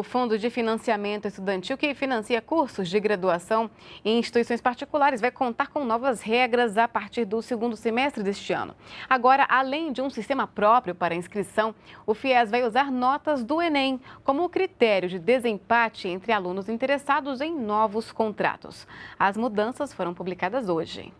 O Fundo de Financiamento Estudantil, que financia cursos de graduação em instituições particulares, vai contar com novas regras a partir do segundo semestre deste ano. Agora, além de um sistema próprio para inscrição, o FIES vai usar notas do Enem como critério de desempate entre alunos interessados em novos contratos. As mudanças foram publicadas hoje.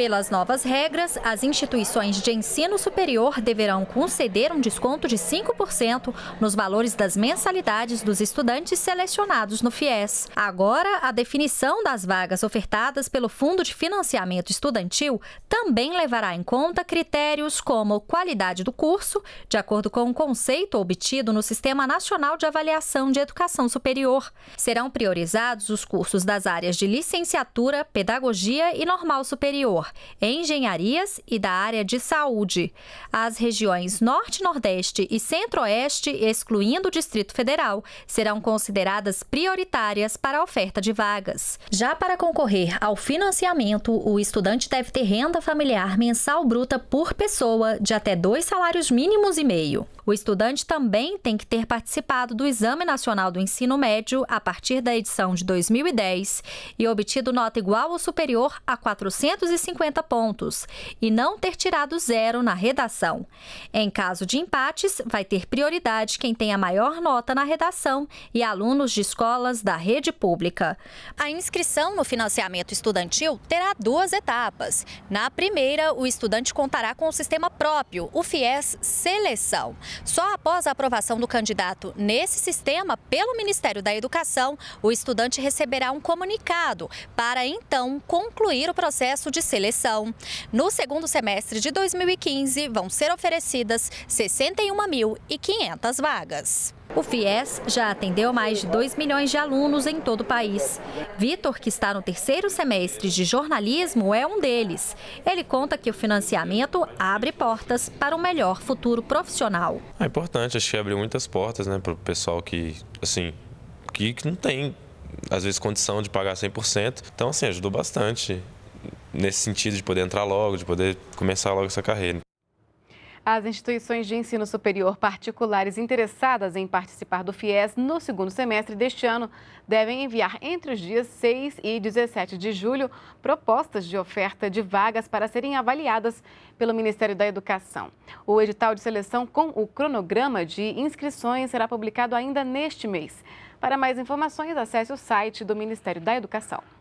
Pelas novas regras, as instituições de ensino superior deverão conceder um desconto de 5% nos valores das mensalidades dos estudantes selecionados no FIES. Agora, a definição das vagas ofertadas pelo Fundo de Financiamento Estudantil também levará em conta critérios como qualidade do curso, de acordo com o conceito obtido no Sistema Nacional de Avaliação de Educação Superior. Serão priorizados os cursos das áreas de licenciatura, pedagogia e normal superior engenharias e da área de saúde. As regiões Norte, Nordeste e Centro-Oeste, excluindo o Distrito Federal, serão consideradas prioritárias para a oferta de vagas. Já para concorrer ao financiamento, o estudante deve ter renda familiar mensal bruta por pessoa de até dois salários mínimos e meio. O estudante também tem que ter participado do Exame Nacional do Ensino Médio a partir da edição de 2010 e obtido nota igual ou superior a 450 150 pontos e não ter tirado zero na redação. Em caso de empates, vai ter prioridade quem tem a maior nota na redação e alunos de escolas da rede pública. A inscrição no financiamento estudantil terá duas etapas. Na primeira, o estudante contará com o sistema próprio, o FIES Seleção. Só após a aprovação do candidato nesse sistema pelo Ministério da Educação, o estudante receberá um comunicado para então concluir o processo de seleção seleção. No segundo semestre de 2015, vão ser oferecidas 61.500 vagas. O FIES já atendeu mais de 2 milhões de alunos em todo o país. Vitor, que está no terceiro semestre de jornalismo, é um deles. Ele conta que o financiamento abre portas para um melhor futuro profissional. É importante, acho que abre muitas portas né, para o pessoal que, assim, que, que não tem, às vezes, condição de pagar 100%. Então, assim, ajudou bastante nesse sentido de poder entrar logo, de poder começar logo essa carreira. As instituições de ensino superior particulares interessadas em participar do FIES no segundo semestre deste ano devem enviar entre os dias 6 e 17 de julho propostas de oferta de vagas para serem avaliadas pelo Ministério da Educação. O edital de seleção com o cronograma de inscrições será publicado ainda neste mês. Para mais informações, acesse o site do Ministério da Educação.